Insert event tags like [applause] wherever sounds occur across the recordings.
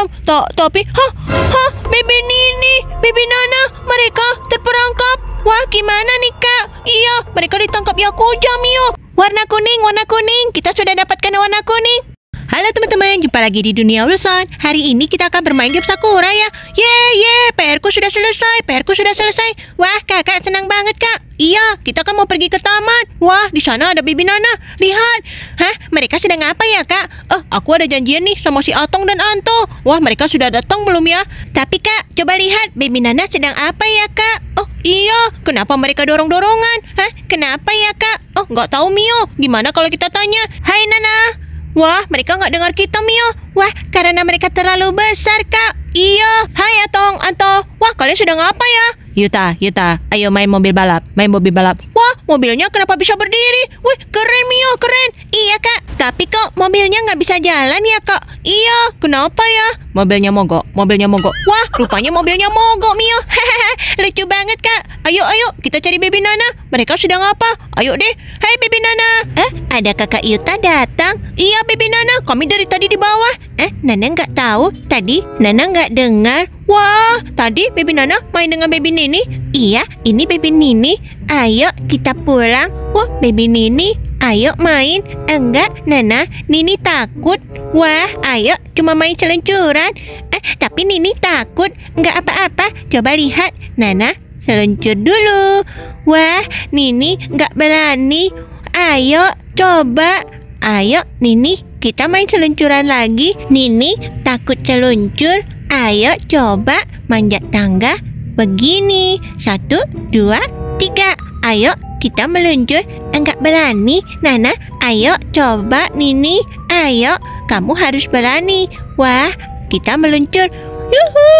Tom, to Topi, hah, hah, Bebe Nini, baby Nana, mereka terperangkap. Wah, gimana nih kak? Iya, mereka ditangkap Yakuzam, yo. Warna kuning, warna kuning, kita sudah dapatkan warna kuning. Halo teman-teman, jumpa lagi di Dunia Wilson Hari ini kita akan bermain game Sakura ya Ye, ye, PR ku sudah selesai, PR ku sudah selesai Wah, kakak senang banget kak Iya, kita kan mau pergi ke taman Wah, di sana ada Bibi Nana, lihat Hah, mereka sedang apa ya kak? Oh, aku ada janjian nih sama si Atong dan Anto Wah, mereka sudah datang belum ya? Tapi kak, coba lihat Bibi Nana sedang apa ya kak? Oh, iya, kenapa mereka dorong-dorongan? Hah, kenapa ya kak? Oh, nggak tahu Mio, gimana kalau kita tanya Hai Nana Wah, mereka nggak dengar kita, Mio. Wah, karena mereka terlalu besar, Kak. Iya. Hai, Atong, Anto. Wah, kalian sudah ngapa ya? Yuta, Yuta, ayo main mobil balap, main mobil balap. Wah, mobilnya kenapa bisa berdiri? Wih, keren Mio, keren. Iya kak, tapi kok mobilnya nggak bisa jalan ya kak? Iya, kenapa ya? Mobilnya mogok, mobilnya mogok. Wah, rupanya mobilnya mogok Mio. [laughs] Hehehe, lucu banget kak. Ayo, ayo, kita cari Baby Nana. Mereka sedang apa? Ayo deh. Hai Baby Nana. Eh, ada kakak Yuta datang. Iya Baby Nana, kami dari tadi di bawah. Eh, Nana nggak tahu. Tadi Nana nggak dengar. Wah, tadi baby Nana main dengan baby Nini. Iya, ini baby Nini. Ayo kita pulang. Wah, baby Nini, ayo main. Eh, enggak, Nana, Nini takut. Wah, ayo cuma main seluncuran. Eh, tapi Nini takut. Enggak apa-apa. Coba lihat, Nana seluncur dulu. Wah, Nini enggak berani. Ayo coba. Ayo, Nini, kita main seluncuran lagi. Nini takut seluncur. Ayo coba manjat tangga begini. Satu, dua, tiga. Ayo kita meluncur. Enggak berani, Nana. Ayo coba Nini. Ayo, kamu harus berani. Wah, kita meluncur. Yuhu!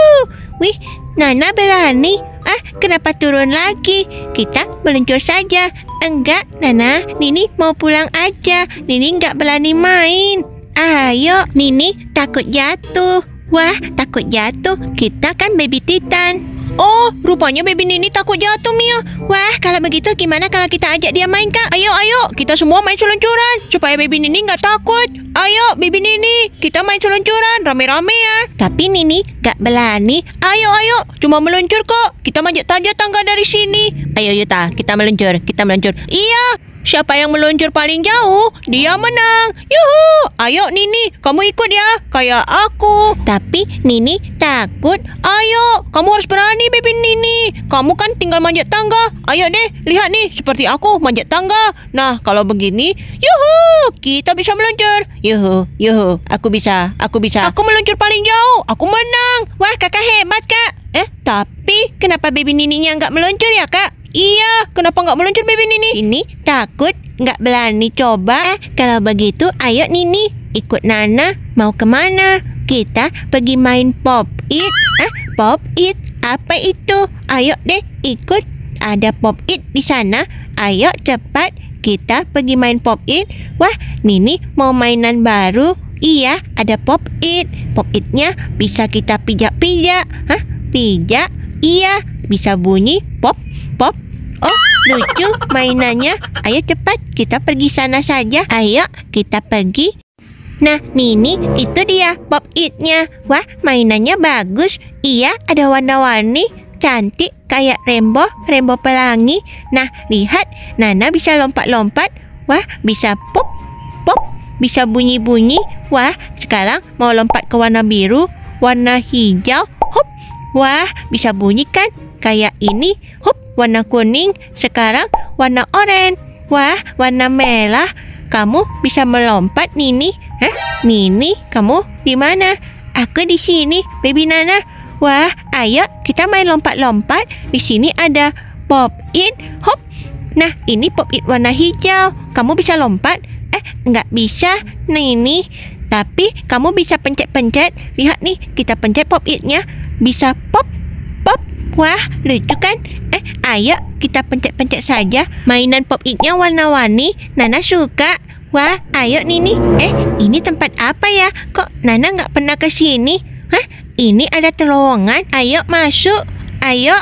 Wih, Nana berani. Ah, kenapa turun lagi? Kita meluncur saja. Enggak, Nana. Nini mau pulang aja. Nini enggak berani main. Ayo, Nini takut jatuh. Wah, takut jatuh. Kita kan baby titan. Oh, rupanya baby Nini takut jatuh, Mia. Wah, kalau begitu gimana kalau kita ajak dia main, Kak? Ayo, ayo, kita semua main seluncuran supaya baby Nini nggak takut. Ayo, baby Nini, kita main seluncuran rame-rame ya. Tapi Nini nggak berani. Ayo, ayo, cuma meluncur kok. Kita manjat aja tangga dari sini. Ayo, Yuta, kita meluncur, kita meluncur. Iya, Siapa yang meluncur paling jauh, dia menang. Yuhu! Ayo Nini, kamu ikut ya, kayak aku. Tapi Nini takut. Ayo, kamu harus berani Baby Nini. Kamu kan tinggal manjat tangga. Ayo deh, lihat nih seperti aku manjat tangga. Nah, kalau begini, yuhu, kita bisa meluncur. Yuhu, yuhu, aku bisa, aku bisa. Aku meluncur paling jauh, aku menang. Wah, kakak hebat, Kak. Eh, tapi kenapa Baby Nininya nggak meluncur ya, Kak? Iya, kenapa nggak meluncur baby Nini? Ini takut, nggak berani coba. Kalau begitu, ayo Nini, ikut Nana. Mau kemana? Kita pergi main pop it. Ah, pop it? Apa itu? Ayo deh, ikut. Ada pop it di sana. Ayo cepat, kita pergi main pop it. Wah, Nini mau mainan baru. Iya, ada pop it. Pop itnya bisa kita pijak-pijak. Hah? Pijak? Iya, bisa bunyi pop Pop? Oh, lucu mainannya. Ayo cepat, kita pergi sana saja. Ayo, kita pergi. Nah, Nini, itu dia Pop It-nya. Wah, mainannya bagus. Iya, ada warna-warni. Cantik kayak rainbow, rainbow pelangi. Nah, lihat, Nana bisa lompat-lompat. Wah, bisa pop, pop, bisa bunyi-bunyi. Wah, sekarang mau lompat ke warna biru, warna hijau. Hop. Wah, bisa bunyi kan? Kayak ini. Hop warna kuning, sekarang warna oranye. Wah, warna merah. Kamu bisa melompat, Nini. Hah? Nini, kamu di mana? Aku di sini, Baby Nana. Wah, ayo kita main lompat-lompat. Di sini ada pop it, hop. Nah, ini pop it warna hijau. Kamu bisa lompat? Eh, nggak bisa, Nini. Tapi kamu bisa pencet-pencet. Lihat nih, kita pencet pop itnya. Bisa pop, pop, Wah, lucu nah kan? Eh, ayo kita pencet-pencet saja. Mainan pop itnya warna-warni. Nana suka. Wah, ayo Nini. Eh, ini tempat apa ya? Kok Nana nggak pernah ke sini? Hah? Ini ada terowongan. Ayo masuk. Ayo.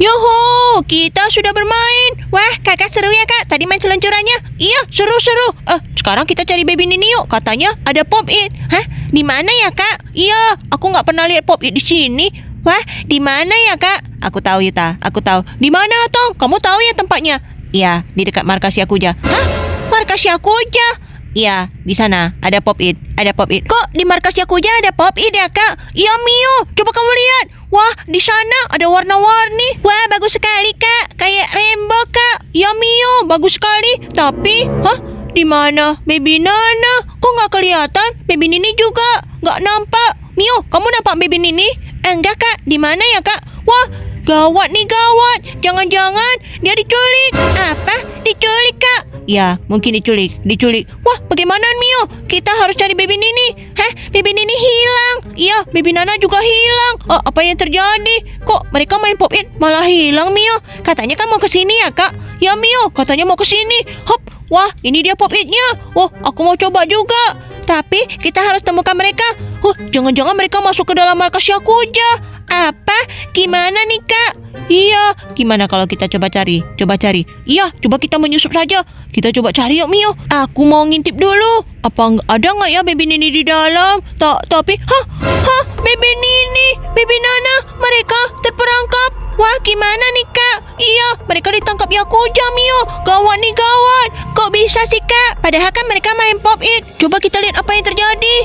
Yuhu, kita sudah bermain. Wah, kakak seru ya kak. Tadi main seluncurannya. Iya, seru-seru. Eh, sekarang kita cari baby Nini yuk. Katanya ada pop it. Hah? Di mana ya kak? Iya, aku nggak pernah lihat pop it di sini. Wah, di mana ya, Kak? Aku tahu, Yuta. Aku tahu. Di mana, Tong? Kamu tahu ya tempatnya? Iya, di dekat markas Yakuja. Hah? Markas Yakuja? Iya, di sana ada pop it, ada pop it. Kok di markas Yakuja ada pop it ya kak? Iya Mio, coba kamu lihat. Wah, di sana ada warna-warni. Wah, bagus sekali kak, kayak rainbow kak. Iya Mio, bagus sekali. Tapi, hah? Di mana baby Nana? Kok nggak kelihatan? Baby Nini juga nggak nampak. Mio, kamu nampak baby Nini? Eh, enggak kak, di mana ya kak? Wah, gawat nih gawat. Jangan-jangan dia diculik. Apa? Diculik kak? Ya, mungkin diculik, diculik. Wah, bagaimana Mio? Kita harus cari Baby Nini. Heh, Baby Nini hilang. Iya, Baby Nana juga hilang. Oh, apa yang terjadi? Kok mereka main pop in malah hilang Mio? Katanya kan mau ke sini ya kak? Ya Mio, katanya mau ke sini. Hop, wah ini dia pop itnya nya Oh, aku mau coba juga. Tapi kita harus temukan mereka. Oh, jangan-jangan mereka masuk ke dalam markas Yakuza. Apa? Gimana nih, Kak? Iya, gimana kalau kita coba cari? Coba cari. Iya, coba kita menyusup saja. Kita coba cari yuk, Mio. Aku mau ngintip dulu. Apa ada nggak ya baby Nini di dalam? Tak, tapi, hah, hah, baby Nini, baby Nana, mereka terperangkap. Wah, gimana nih, Kak? Iya, mereka ditangkap Yakuza, Mio. Gawat nih, gawat. Kok bisa sih, Kak? Padahal kan mereka main pop it. Coba kita lihat apa yang terjadi.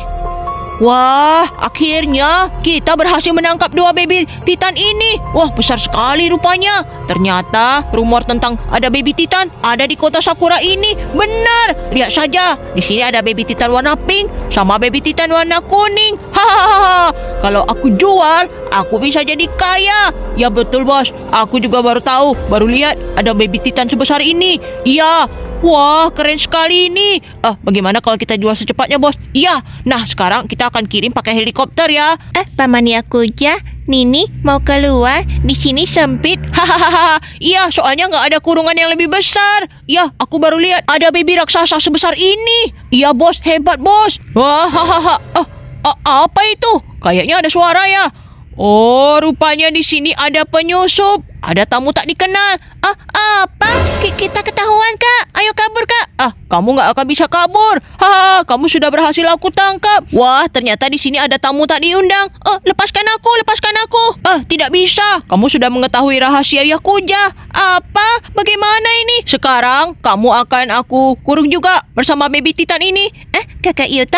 Wah, akhirnya kita berhasil menangkap dua baby titan ini. Wah, besar sekali rupanya. Ternyata rumor tentang ada baby titan ada di kota Sakura ini benar. Lihat saja, di sini ada baby titan warna pink sama baby titan warna kuning. [laughs] Hahaha. Kalau aku jual, aku bisa jadi kaya. Ya betul, Bos. Aku juga baru tahu, baru lihat ada baby titan sebesar ini. Iya, Wah, keren sekali ini. Eh, bagaimana kalau kita jual secepatnya, Bos? Iya. Nah, sekarang kita akan kirim pakai helikopter ya. Eh, pamannya aku Yakuja, Nini mau keluar, di sini sempit. [laughs] Hahaha. iya, soalnya nggak ada kurungan yang lebih besar. Ya, aku baru lihat ada baby raksasa sebesar ini. Iya, Bos, hebat, Bos. Wah, hahaha. Eh, apa itu? Kayaknya ada suara ya. Oh, rupanya di sini ada penyusup. Ada tamu tak dikenal. Ah, apa? Ah, K kita ketahuan, Kak. Ayo kabur, Kak. Ah, kamu nggak akan bisa kabur. Haha, kamu sudah berhasil aku tangkap. Wah, ternyata di sini ada tamu tak diundang. Oh, lepaskan aku, lepaskan aku. Ah, tidak bisa. Kamu sudah mengetahui rahasia Yakuja. Apa? Bagaimana ini? Sekarang kamu akan aku kurung juga bersama baby titan ini. Eh, kakak Yuta?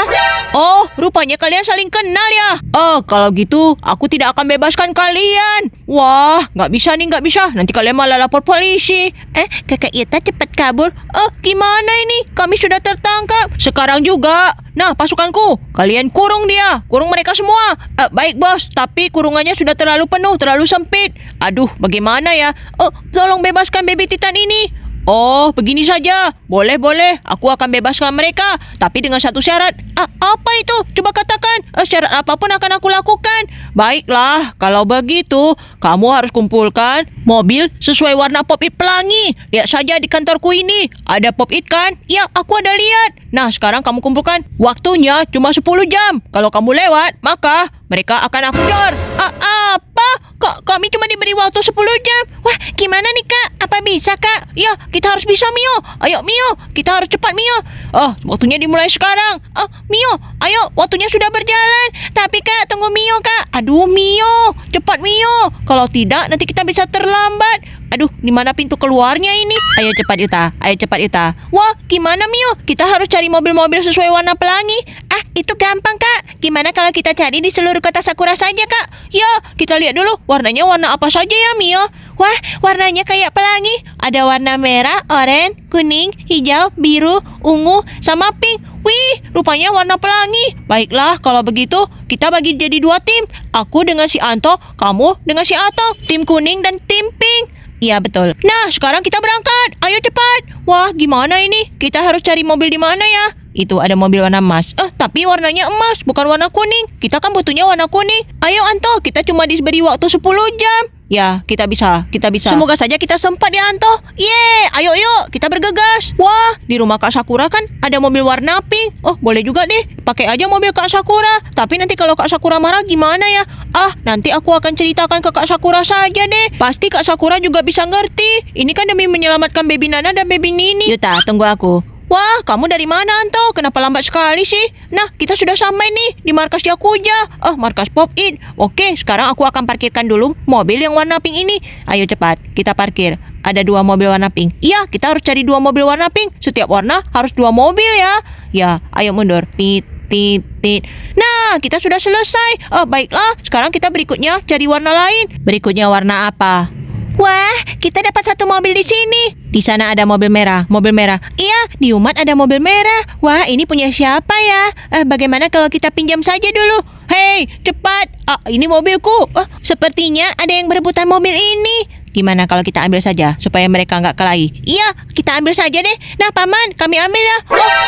Oh, rupanya kalian saling kenal ya. Oh, kalau gitu aku tidak akan bebaskan kalian. Wah, nggak bisa nih, nggak bisa. Nanti kalian malah lapor polisi. Eh, kakak Yuta cepat kabur. Oh, gimana? mana ini, kami sudah tertangkap. Sekarang juga. Nah, pasukanku, kalian kurung dia, kurung mereka semua. Uh, baik, bos, tapi kurungannya sudah terlalu penuh, terlalu sempit. Aduh, bagaimana ya? Oh, tolong bebaskan baby titan ini. Oh, begini saja. Boleh, boleh. Aku akan bebaskan mereka, tapi dengan satu syarat. A apa itu? Coba katakan. Eh, syarat apapun akan aku lakukan. Baiklah, kalau begitu, kamu harus kumpulkan mobil sesuai warna pop it pelangi. Lihat saja di kantorku ini. Ada pop it kan? Ya, aku ada lihat. Nah, sekarang kamu kumpulkan. Waktunya cuma 10 jam. Kalau kamu lewat, maka mereka akan dor. Ah, apa? Kok kami cuma diberi waktu 10 jam? Wah, gimana nih kak? Apa bisa kak? Ya, kita harus bisa Mio. Ayo Mio, kita harus cepat Mio. Oh, waktunya dimulai sekarang. Oh, Mio, ayo, waktunya sudah berjalan. Tapi kak, tunggu Mio kak. Aduh Mio, cepat Mio. Kalau tidak, nanti kita bisa terlambat. Aduh, di mana pintu keluarnya ini? Ayo cepat Yuta, ayo cepat Yuta. Wah, gimana Mio? Kita harus cari mobil-mobil sesuai warna pelangi. Ah, itu gampang kak. Gimana kalau kita cari di seluruh kota Sakura saja kak? Yo, ya, kita lihat dulu warnanya warna apa saja ya Mio. Wah, warnanya kayak pelangi. Ada warna merah, oranye, kuning, hijau, biru, ungu, sama pink. Wih, rupanya warna pelangi. Baiklah, kalau begitu kita bagi jadi dua tim. Aku dengan si Anto, kamu dengan si Ato. Tim kuning dan tim pink. Iya betul. Nah, sekarang kita berangkat. Ayo cepat. Wah, gimana ini? Kita harus cari mobil di mana ya? Itu ada mobil warna emas. Eh, tapi warnanya emas, bukan warna kuning. Kita kan butuhnya warna kuning. Ayo Anto, kita cuma diberi waktu 10 jam. Ya, kita bisa, kita bisa. Semoga saja kita sempat ya Anto. Ye, ayo yuk, kita bergegas. Wah, di rumah Kak Sakura kan ada mobil warna pink. Oh, boleh juga deh, pakai aja mobil Kak Sakura. Tapi nanti kalau Kak Sakura marah gimana ya? Ah, nanti aku akan ceritakan ke Kak Sakura saja deh. Pasti Kak Sakura juga bisa ngerti. Ini kan demi menyelamatkan baby Nana dan baby Nini. Yuta, tunggu aku. Wah, kamu dari mana Anto? Kenapa lambat sekali sih? Nah, kita sudah sampai nih di markas Yakuja. Oh, ah, markas Pop In. Oke, sekarang aku akan parkirkan dulu mobil yang warna pink ini. Ayo cepat, kita parkir. Ada dua mobil warna pink. Iya, kita harus cari dua mobil warna pink. Setiap warna harus dua mobil ya. Ya, ayo mundur. Tit, tit, tit. Nah, kita sudah selesai. Oh baiklah, sekarang kita berikutnya cari warna lain. Berikutnya warna apa? Wah, kita dapat satu mobil di sini. Di sana ada mobil merah, mobil merah. Iya, di umat ada mobil merah. Wah, ini punya siapa ya? Eh, bagaimana kalau kita pinjam saja dulu? Hei, cepat! Oh, ini mobilku. Oh, sepertinya ada yang berebutan mobil ini. Gimana kalau kita ambil saja supaya mereka nggak kelahi? Iya, kita ambil saja deh. Nah, paman, kami ambil ya.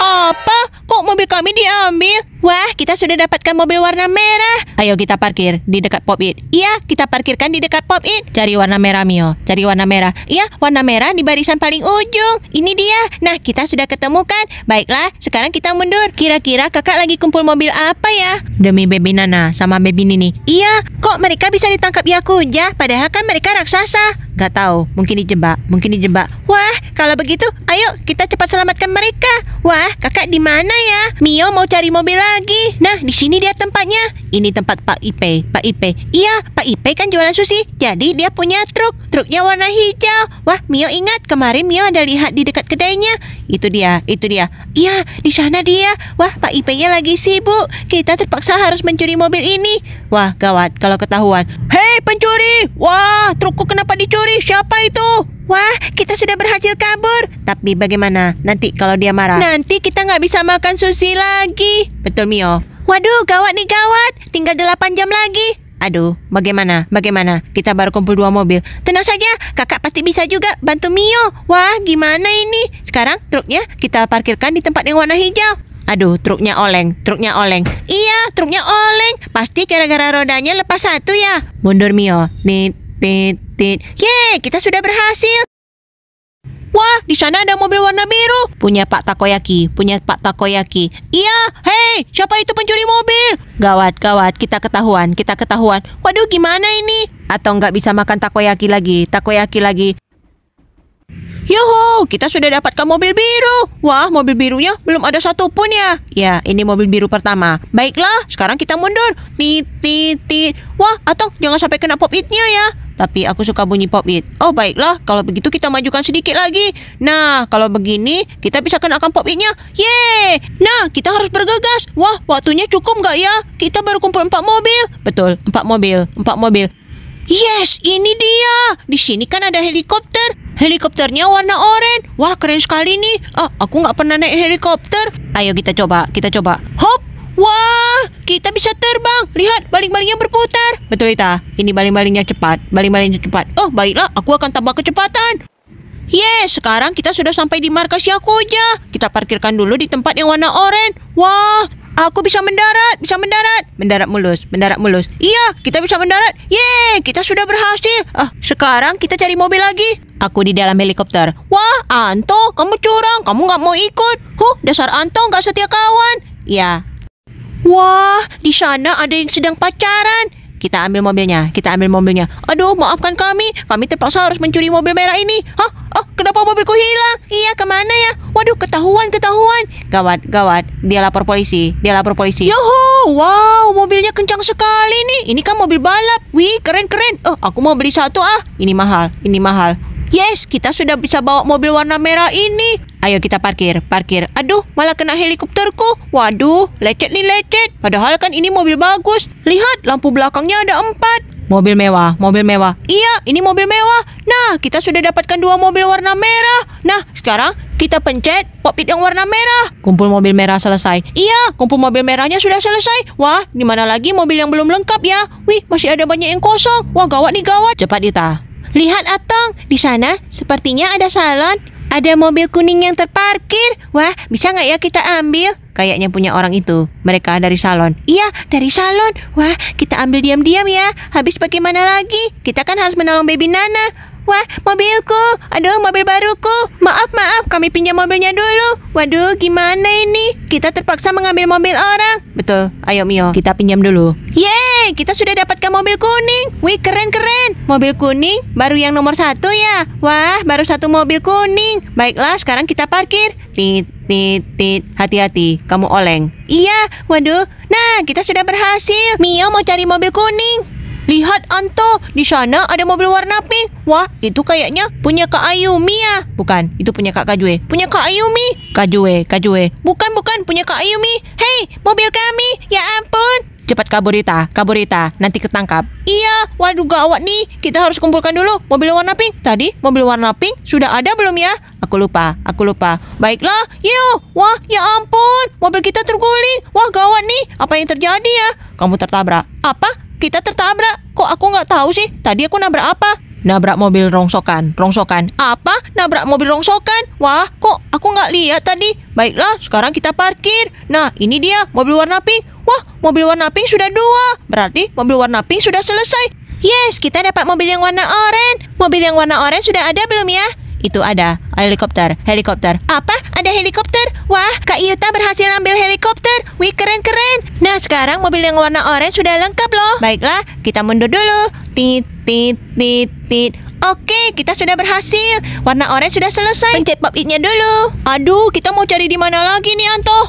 Oh, apa? Kok mobil kami diambil? Wah, kita sudah dapatkan mobil warna merah. Ayo kita parkir di dekat pop it. Iya, kita parkirkan di dekat pop it. Cari warna merah Mio, cari warna merah. Iya, warna merah di baris barisan paling ujung. Ini dia. Nah, kita sudah ketemu kan? Baiklah, sekarang kita mundur. Kira-kira kakak lagi kumpul mobil apa ya? Demi Baby Nana sama Baby Nini. Iya, kok mereka bisa ditangkap Yakuja? Padahal kan mereka raksasa. Gak tahu, mungkin dijebak, mungkin dijebak. Wah, kalau begitu, ayo kita cepat selamatkan mereka. Wah, kakak di mana ya? Mio mau cari mobil lagi. Nah, di sini dia tempatnya. Ini tempat Pak Ipe. Pak Ipe. Iya, Pak Ipe kan jualan sushi. Jadi dia punya truk. Truknya warna hijau. Wah, Mio ingat kemarin Mio ada lihat di dekat kedainya. Itu dia, itu dia. Iya, di sana dia. Wah, Pak Ipe-nya lagi sibuk. Kita terpaksa harus mencuri mobil ini. Wah, gawat kalau ketahuan. Hei, pencuri! Wah, trukku kenapa dicuri? pencuri, siapa itu? Wah, kita sudah berhasil kabur. Tapi bagaimana nanti kalau dia marah? Nanti kita nggak bisa makan sushi lagi. Betul, Mio. Waduh, gawat nih gawat. Tinggal delapan jam lagi. Aduh, bagaimana? Bagaimana? Kita baru kumpul dua mobil. Tenang saja, kakak pasti bisa juga bantu Mio. Wah, gimana ini? Sekarang truknya kita parkirkan di tempat yang warna hijau. Aduh, truknya oleng, truknya oleng. Iya, truknya oleng. Pasti gara-gara rodanya lepas satu ya. Mundur Mio. Tit, tit, excited. Yeay, kita sudah berhasil. Wah, di sana ada mobil warna biru. Punya Pak Takoyaki, punya Pak Takoyaki. Iya, hei, siapa itu pencuri mobil? Gawat, gawat, kita ketahuan, kita ketahuan. Waduh, gimana ini? Atau nggak bisa makan takoyaki lagi, takoyaki lagi. Yoho, kita sudah dapatkan mobil biru. Wah, mobil birunya belum ada satupun ya. Ya, ini mobil biru pertama. Baiklah, sekarang kita mundur. Titi, titi. Wah, atau jangan sampai kena pop it-nya ya. Tapi aku suka bunyi pop it. Oh baiklah, kalau begitu kita majukan sedikit lagi. Nah, kalau begini kita bisa kenakan pop itnya. Yeay! Nah, kita harus bergegas. Wah, waktunya cukup nggak ya? Kita baru kumpul empat mobil. Betul, empat mobil, empat mobil. Yes, ini dia. Di sini kan ada helikopter. Helikopternya warna oranye. Wah, keren sekali nih. Ah, aku nggak pernah naik helikopter. Ayo kita coba, kita coba. Hop! Wah, kita bisa terbang. Lihat, baling-balingnya berputar. Betul, Ita. Ini baling-balingnya cepat. Baling-balingnya cepat. Oh, baiklah. Aku akan tambah kecepatan. Yes, sekarang kita sudah sampai di markas Yakuja. Kita parkirkan dulu di tempat yang warna oranye. Wah, aku bisa mendarat, bisa mendarat. Mendarat mulus, mendarat mulus. Iya, kita bisa mendarat. Yeay, kita sudah berhasil. Ah, sekarang kita cari mobil lagi. Aku di dalam helikopter. Wah, Anto, kamu curang. Kamu nggak mau ikut. Huh, dasar Anto nggak setia kawan. Ya, Wah, di sana ada yang sedang pacaran. Kita ambil mobilnya, kita ambil mobilnya. Aduh, maafkan kami. Kami terpaksa harus mencuri mobil merah ini. Hah? Oh, kenapa mobilku hilang? Iya, kemana ya? Waduh, ketahuan, ketahuan. Gawat, gawat. Dia lapor polisi, dia lapor polisi. Yoho, wow, mobilnya kencang sekali nih. Ini kan mobil balap. Wih, keren, keren. Oh, aku mau beli satu ah. Ini mahal, ini mahal. Yes, kita sudah bisa bawa mobil warna merah ini. Ayo kita parkir, parkir. Aduh, malah kena helikopterku. Waduh, lecet nih lecet. Padahal kan ini mobil bagus. Lihat, lampu belakangnya ada empat. Mobil mewah, mobil mewah. Iya, ini mobil mewah. Nah, kita sudah dapatkan dua mobil warna merah. Nah, sekarang kita pencet popit yang warna merah. Kumpul mobil merah selesai. Iya, kumpul mobil merahnya sudah selesai. Wah, di mana lagi mobil yang belum lengkap ya? Wih, masih ada banyak yang kosong. Wah, gawat nih gawat. Cepat Dita, Lihat Atong, di sana sepertinya ada salon. Ada mobil kuning yang terparkir. Wah, bisa nggak ya kita ambil? Kayaknya punya orang itu. Mereka dari salon. Iya, dari salon. Wah, kita ambil diam-diam ya. Habis bagaimana lagi? Kita kan harus menolong baby Nana. Wah, mobilku. Aduh, mobil baruku. Maaf, maaf. Kami pinjam mobilnya dulu. Waduh, gimana ini? Kita terpaksa mengambil mobil orang. Betul. Ayo, Mio. Kita pinjam dulu. Yeay, kita sudah dapatkan mobil kuning. Wih, keren-keren. Mobil kuning baru yang nomor satu ya. Wah, baru satu mobil kuning. Baiklah, sekarang kita parkir. Tit, tit, tit. Hati-hati, kamu oleng. Iya, waduh. Nah, kita sudah berhasil. Mio mau cari mobil kuning. Lihat Anto, di sana ada mobil warna pink. Wah, itu kayaknya punya Kak Ayumi ya. Bukan, itu punya Kak Kajue. Punya Kak Ayumi. Kajue, Kajue. Bukan, bukan, punya Kak Ayumi. Hei, mobil kami. Ya ampun. Cepat kabur Rita, kabur Rita, nanti ketangkap. Iya, waduh gawat nih. Kita harus kumpulkan dulu mobil warna pink. Tadi mobil warna pink sudah ada belum ya? Aku lupa, aku lupa. Baiklah, yuk. Wah, ya ampun. Mobil kita terguling. Wah, gawat nih. Apa yang terjadi ya? Kamu tertabrak. Apa? kita tertabrak. Kok aku nggak tahu sih? Tadi aku nabrak apa? Nabrak mobil rongsokan, rongsokan. Apa? Nabrak mobil rongsokan? Wah, kok aku nggak lihat tadi? Baiklah, sekarang kita parkir. Nah, ini dia mobil warna pink. Wah, mobil warna pink sudah dua. Berarti mobil warna pink sudah selesai. Yes, kita dapat mobil yang warna oranye. Mobil yang warna oranye sudah ada belum ya? Itu ada helikopter, helikopter. Apa? Ada helikopter? Wah, Kak Yuta berhasil ambil helikopter. Wih, keren-keren. Nah, sekarang mobil yang warna orange sudah lengkap loh. Baiklah, kita mundur dulu. Tit, tit, tit, tit. Oke, kita sudah berhasil. Warna orange sudah selesai. Pencet pop it dulu. Aduh, kita mau cari di mana lagi nih, Anto?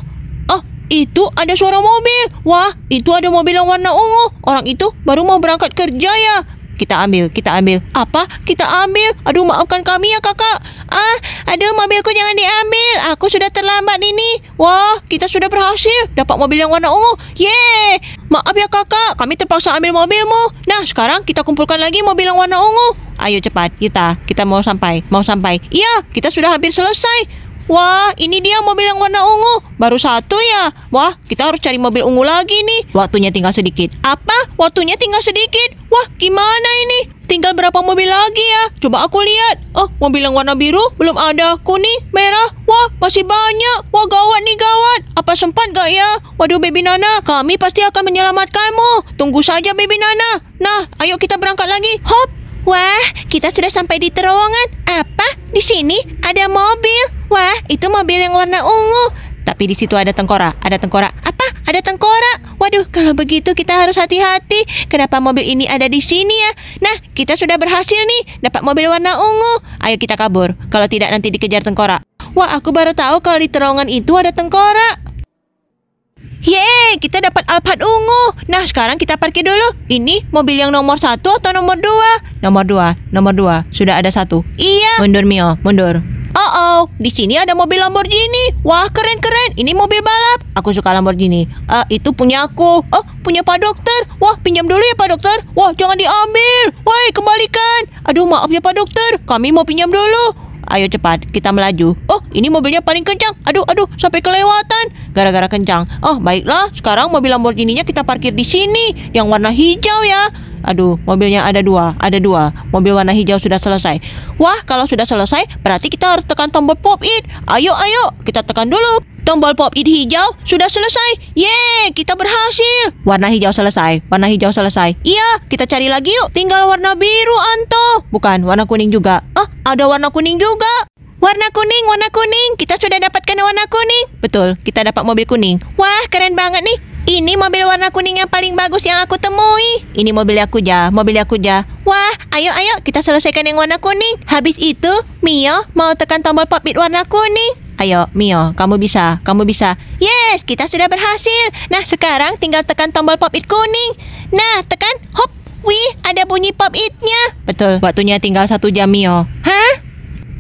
Oh, itu ada suara mobil. Wah, itu ada mobil yang warna ungu. Orang itu baru mau berangkat kerja ya. Kita ambil, kita ambil. Apa? Kita ambil. Aduh, maafkan kami ya kakak. Ah, aduh mobilku jangan diambil. Aku sudah terlambat ini. Wah, kita sudah berhasil. Dapat mobil yang warna ungu. ye Maaf ya kakak, kami terpaksa ambil mobilmu. Nah, sekarang kita kumpulkan lagi mobil yang warna ungu. Ayo cepat, kita. Kita mau sampai, mau sampai. Iya, kita sudah hampir selesai. Wah, ini dia mobil yang warna ungu. Baru satu ya. Wah, kita harus cari mobil ungu lagi nih. Waktunya tinggal sedikit. Apa? Waktunya tinggal sedikit? Wah, gimana ini? Tinggal berapa mobil lagi ya? Coba aku lihat. Oh, mobil yang warna biru belum ada. Kuning, merah. Wah, masih banyak. Wah, gawat nih gawat. Apa sempat gak ya? Waduh, Baby Nana, kami pasti akan menyelamatkanmu. Tunggu saja, Baby Nana. Nah, ayo kita berangkat lagi. Hop. Wah, kita sudah sampai di terowongan. Apa? Di sini ada mobil. Wah, itu mobil yang warna ungu. Tapi di situ ada tengkorak, ada tengkorak. Apa? Ada tengkorak? Waduh, kalau begitu kita harus hati-hati. Kenapa mobil ini ada di sini ya? Nah, kita sudah berhasil nih dapat mobil warna ungu. Ayo kita kabur. Kalau tidak nanti dikejar tengkorak. Wah, aku baru tahu kalau di terowongan itu ada tengkorak. Yeay, kita dapat Alphard ungu. Nah, sekarang kita parkir dulu. Ini mobil yang nomor satu atau nomor dua? Nomor dua, nomor dua. Sudah ada satu. Iya. Mundur, Mio. Mundur. Oh oh, di sini ada mobil Lamborghini. Wah keren keren. Ini mobil balap. Aku suka Lamborghini. Uh, itu punya aku. Oh punya Pak Dokter. Wah pinjam dulu ya Pak Dokter. Wah jangan diambil. Woi kembalikan. Aduh maaf ya Pak Dokter. Kami mau pinjam dulu. Ayo cepat, kita melaju. Oh, ini mobilnya paling kencang. Aduh, aduh, sampai kelewatan. Gara-gara kencang. Oh, baiklah. Sekarang mobil Lamborghini-nya kita parkir di sini. Yang warna hijau ya. Aduh, mobilnya ada dua, ada dua. Mobil warna hijau sudah selesai. Wah, kalau sudah selesai, berarti kita harus tekan tombol pop it. Ayo, ayo, kita tekan dulu. Tombol pop-it hijau sudah selesai. Yeay, kita berhasil. Warna hijau selesai, warna hijau selesai. Iya, kita cari lagi yuk. Tinggal warna biru, Anto. Bukan, warna kuning juga. Ah, ada warna kuning juga. Warna kuning, warna kuning. Kita sudah dapatkan warna kuning. Betul, kita dapat mobil kuning. Wah, keren banget nih. Ini mobil warna kuning yang paling bagus yang aku temui. Ini mobil aku ja, mobil aku ja. Wah, ayo ayo kita selesaikan yang warna kuning. Habis itu, Mio mau tekan tombol pop it warna kuning. Ayo, Mio, kamu bisa, kamu bisa. Yes, kita sudah berhasil. Nah, sekarang tinggal tekan tombol pop it kuning. Nah, tekan, hop. Wih, ada bunyi pop it Betul, waktunya tinggal satu jam, Mio. Hah?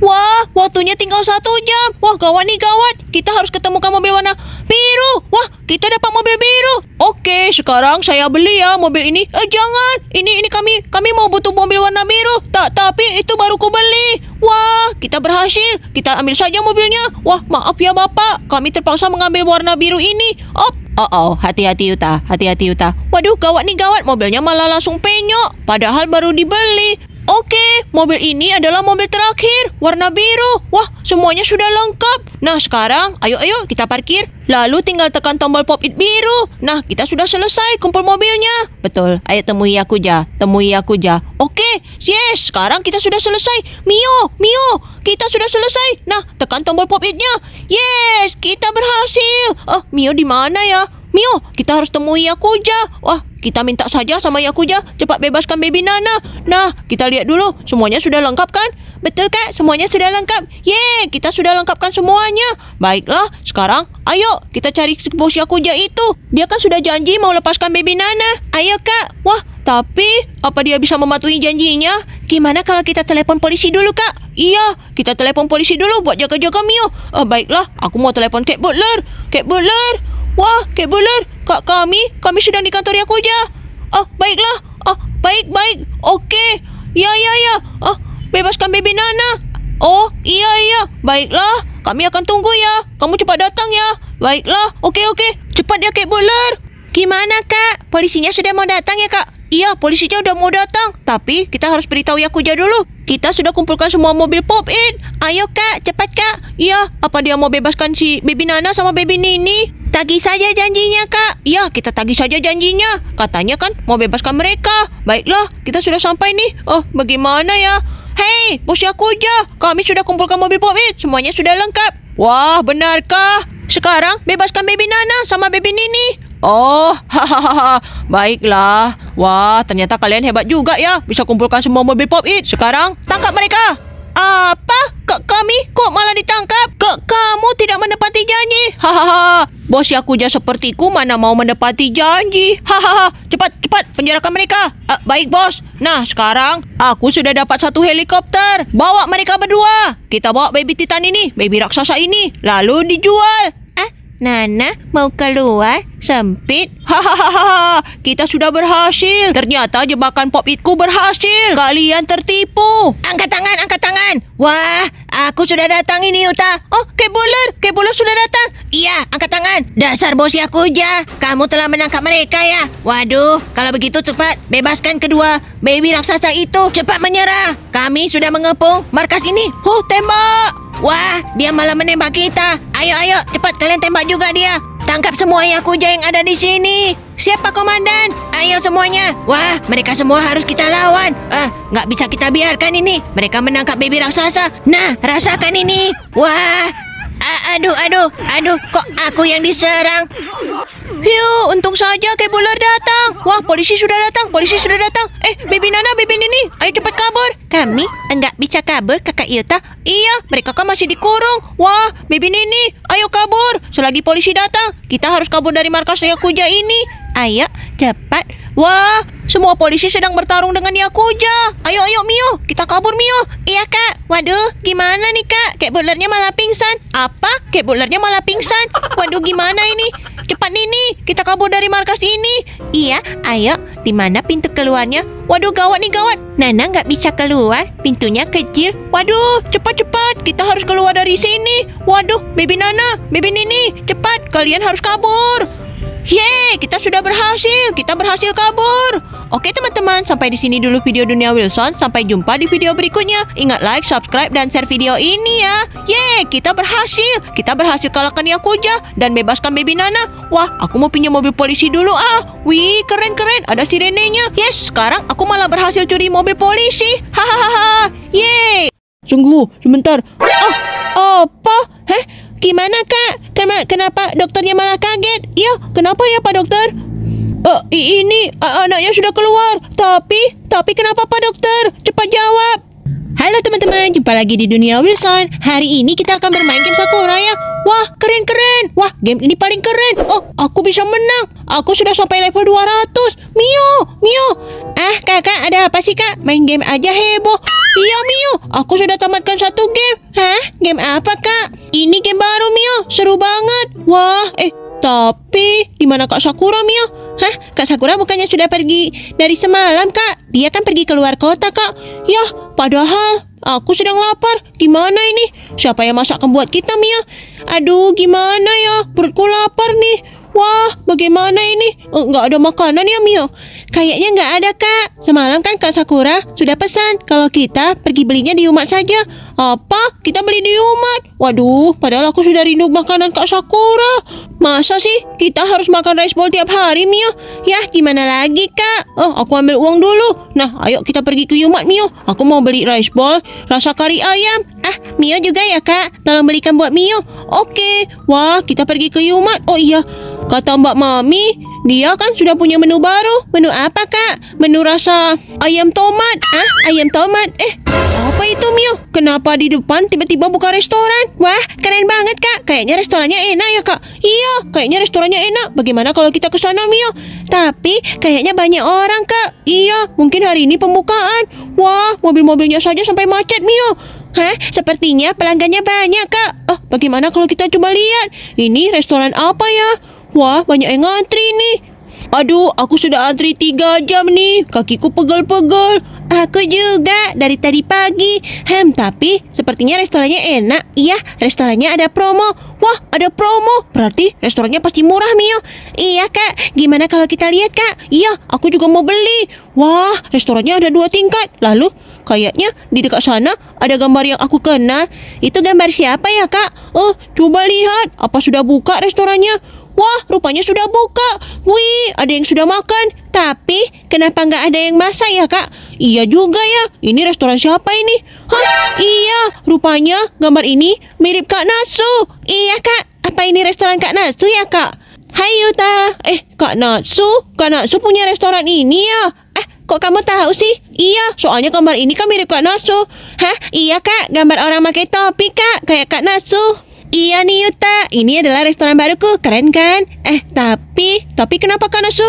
Wah, waktunya tinggal satu jam. Wah, gawat nih gawat. Kita harus ketemu kamu mobil warna biru. Wah, kita dapat mobil biru. Oke, sekarang saya beli ya mobil ini. Eh, jangan. Ini ini kami kami mau butuh mobil warna biru. Tak, tapi itu baru ku beli. Wah, kita berhasil. Kita ambil saja mobilnya. Wah, maaf ya Bapak. Kami terpaksa mengambil warna biru ini. Op, Oh oh, hati-hati Yuta, hati-hati Yuta. Waduh, gawat nih gawat, mobilnya malah langsung penyok. Padahal baru dibeli. Oke, mobil ini adalah mobil terakhir, warna biru. Wah, semuanya sudah lengkap. Nah, sekarang ayo-ayo kita parkir. Lalu tinggal tekan tombol pop-it biru. Nah, kita sudah selesai kumpul mobilnya. Betul, ayo temui aku ja, temui aku ja. Oke, yes, sekarang kita sudah selesai. Mio, Mio, kita sudah selesai. Nah, tekan tombol pop-itnya. Yes, kita berhasil. Oh, Mio di mana ya? Mio, kita harus temui Yakuja. Wah, kita minta saja sama Yakuja cepat bebaskan baby Nana. Nah, kita lihat dulu, semuanya sudah lengkap kan? Betul kak, semuanya sudah lengkap. Ye, kita sudah lengkapkan semuanya. Baiklah, sekarang ayo kita cari bos Yakuja itu. Dia kan sudah janji mau lepaskan baby Nana. Ayo kak. Wah, tapi apa dia bisa mematuhi janjinya? Gimana kalau kita telepon polisi dulu kak? Iya, kita telepon polisi dulu buat jaga-jaga Mio. Oh, baiklah, aku mau telepon Cat Butler. Cat Butler, Wah, Kebeler, kak kami, kami sedang di kantor Yakuza. Oh, baiklah. Oh, baik, baik. Oke. Okay. Ya, ya, ya. Oh, bebaskan baby Nana. Oh, iya, iya. Baiklah. Kami akan tunggu ya. Kamu cepat datang ya. Baiklah. Oke, oke. Cepat ya, Kebeler. Gimana, Kak? Polisinya sudah mau datang ya, Kak? Iya, polisinya sudah mau datang. Tapi kita harus beritahu kuja dulu. Kita sudah kumpulkan semua mobil pop-in. Ayo, Kak. Cepat, Kak. Iya, apa dia mau bebaskan si Baby Nana sama Baby Nini? Tagih saja janjinya, Kak. Iya, kita tagih saja janjinya. Katanya kan mau bebaskan mereka. Baiklah, kita sudah sampai nih. Oh, bagaimana ya? Hei, bos Yakuja, kami sudah kumpulkan mobil Popit. Semuanya sudah lengkap. Wah, benarkah? Sekarang bebaskan Baby Nana sama Baby Nini. Oh, [laughs] hahaha. Baiklah. Wah, ternyata kalian hebat juga ya. Bisa kumpulkan semua mobil pop it. Sekarang, tangkap mereka. Apa? Kak kami? Kok malah ditangkap? Kak kamu tidak menepati janji. Hahaha. Bos Yakuza sepertiku mana mau menepati janji. Hahaha. Cepat, cepat penjarakan mereka. Uh, baik, Bos. Nah, sekarang aku sudah dapat satu helikopter. Bawa mereka berdua. Kita bawa baby titan ini, baby raksasa ini, lalu dijual. Nana mau keluar, sempit. Hahaha, kita sudah berhasil. Ternyata jebakan pop itku berhasil. Kalian tertipu. Angkat tangan, angkat tangan. Wah, Aku sudah datang ini, Uta. Oh, Kebuler. Kebuler sudah datang. Iya, angkat tangan. Dasar bos Yakuja. Kamu telah menangkap mereka ya. Waduh, kalau begitu cepat. Bebaskan kedua baby raksasa itu. Cepat menyerah. Kami sudah mengepung markas ini. Huh, tembak. Wah, dia malah menembak kita. Ayo, ayo. Cepat kalian tembak juga dia. Tangkap semua kuja yang ada di sini. Siapa Komandan? Ayo semuanya. Wah, mereka semua harus kita lawan. Eh, nggak bisa kita biarkan ini. Mereka menangkap baby raksasa. Nah, rasakan ini. Wah, aduh, aduh, aduh, kok aku yang diserang? Hiu, untung saja Keboler datang. Wah, polisi sudah datang, polisi sudah datang. Eh, Baby Nana, Baby Nini, ayo cepat kabur. Kami enggak bisa kabur, kakak Yuta. Iya, mereka kan masih dikurung. Wah, Baby Nini, ayo kabur. Selagi polisi datang, kita harus kabur dari markas saya kuja ini. Ayo, cepat. Wah, semua polisi sedang bertarung dengan Yakuza. Ayo, ayo Mio, kita kabur Mio. Iya kak. Waduh, gimana nih kak? kayak bulernya malah pingsan. Apa? kayak bulernya malah pingsan. Waduh, gimana ini? Cepat Nini, kita kabur dari markas ini. Iya, ayo. Di mana pintu keluarnya? Waduh, gawat nih gawat. Nana nggak bisa keluar, pintunya kecil. Waduh, cepat-cepat, kita harus keluar dari sini. Waduh, baby Nana, baby Nini, cepat, kalian harus kabur. Yeay, kita sudah berhasil. Kita berhasil kabur. Oke teman-teman, sampai di sini dulu video Dunia Wilson. Sampai jumpa di video berikutnya. Ingat like, subscribe, dan share video ini ya. Yeay, kita berhasil. Kita berhasil kalahkan Yakuza dan bebaskan baby Nana. Wah, aku mau pinjam mobil polisi dulu ah. Wih, keren-keren. Ada sirenenya. Yes, sekarang aku malah berhasil curi mobil polisi. Hahaha. Yeay. Sungguh, sebentar. Ah, apa? Heh, Gimana kak? Kenapa dokternya malah kaget? iya kenapa ya pak dokter? Uh, ini uh, anaknya sudah keluar, tapi tapi kenapa pak dokter? Cepat jawab. Halo teman-teman, jumpa lagi di Dunia Wilson Hari ini kita akan bermain game Sakura ya Wah, keren-keren Wah, game ini paling keren Oh, aku bisa menang Aku sudah sampai level 200 Mio, Mio Ah, kakak ada apa sih kak? Main game aja heboh Iya Mio, aku sudah tamatkan satu game Hah, game apa kak? Ini game baru Mio, seru banget Wah, eh tapi dimana Kak Sakura Mio? Hah, Kak Sakura bukannya sudah pergi dari semalam, Kak? Dia kan pergi keluar kota, Kak. Yah, padahal aku sedang lapar. Gimana ini? Siapa yang masak buat kita, Mia? Aduh, gimana ya? Perutku lapar nih. Wah, bagaimana ini? Enggak eh, ada makanan ya, Mio? Kayaknya nggak ada, Kak. Semalam kan Kak Sakura sudah pesan kalau kita pergi belinya di rumah saja. Apa? Kita beli di umat? Waduh, padahal aku sudah rindu makanan Kak Sakura. Masa sih kita harus makan rice bowl tiap hari, Mio? Yah, gimana lagi, Kak? Oh, aku ambil uang dulu. Nah, ayo kita pergi ke umat, Mio. Aku mau beli rice bowl rasa kari ayam. Ah, Mio juga ya, Kak? Tolong belikan buat Mio. Oke. Wah, kita pergi ke umat. Oh iya, kata Mbak Mami, dia kan sudah punya menu baru. Menu apa, Kak? Menu rasa ayam tomat. Ah, ayam tomat. Eh, apa itu, Mio? Kenapa di depan tiba-tiba buka restoran? Wah, keren banget, Kak. Kayaknya restorannya enak ya, Kak. Iya, kayaknya restorannya enak. Bagaimana kalau kita ke sana, Mio? Tapi kayaknya banyak orang, Kak. Iya, mungkin hari ini pembukaan. Wah, mobil-mobilnya saja sampai macet, Mio. Hah? Sepertinya pelanggannya banyak, Kak. Oh, bagaimana kalau kita coba lihat? Ini restoran apa ya? Wah, banyak yang ngantri nih. Aduh, aku sudah antri tiga jam nih. Kakiku pegel-pegel. Aku juga dari tadi pagi. Hem, tapi sepertinya restorannya enak. Iya, restorannya ada promo. Wah, ada promo. Berarti restorannya pasti murah, Mio. Iya, Kak. Gimana kalau kita lihat, Kak? Iya, aku juga mau beli. Wah, restorannya ada dua tingkat. Lalu, kayaknya di dekat sana ada gambar yang aku kenal. Itu gambar siapa ya, Kak? Oh, coba lihat. Apa sudah buka restorannya? Wah, rupanya sudah buka. Wih, ada yang sudah makan. Tapi, kenapa nggak ada yang masak ya, Kak? Iya juga ya, ini restoran siapa ini? Hah, iya, rupanya gambar ini mirip Kak Natsu. Iya, Kak. Apa ini restoran Kak Natsu ya, Kak? Hai, Yuta. Eh, Kak Natsu? Kak Natsu punya restoran ini ya? Eh, kok kamu tahu sih? Iya, soalnya gambar ini kan mirip Kak Natsu. Hah, iya, Kak. Gambar orang pakai topi, Kak. Kayak Kak Natsu. Iya nih Yuta, ini adalah restoran baruku, keren kan? Eh, tapi, tapi kenapa Kanosu?